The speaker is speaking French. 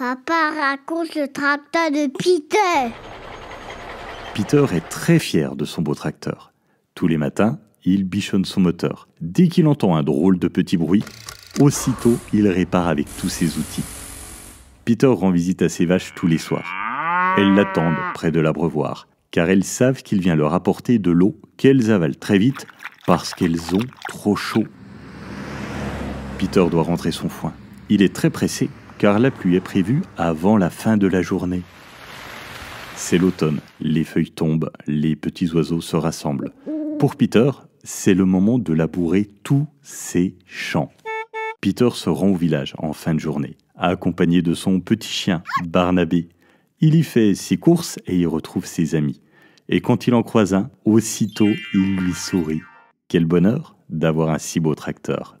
Papa raconte le tracteur de Peter. Peter est très fier de son beau tracteur. Tous les matins, il bichonne son moteur. Dès qu'il entend un drôle de petit bruit, aussitôt il répare avec tous ses outils. Peter rend visite à ses vaches tous les soirs. Elles l'attendent près de l'abreuvoir, car elles savent qu'il vient leur apporter de l'eau qu'elles avalent très vite parce qu'elles ont trop chaud. Peter doit rentrer son foin. Il est très pressé car la pluie est prévue avant la fin de la journée. C'est l'automne, les feuilles tombent, les petits oiseaux se rassemblent. Pour Peter, c'est le moment de labourer tous ses champs. Peter se rend au village en fin de journée, accompagné de son petit chien, Barnabé. Il y fait ses courses et y retrouve ses amis. Et quand il en croise un, aussitôt il lui sourit. Quel bonheur d'avoir un si beau tracteur,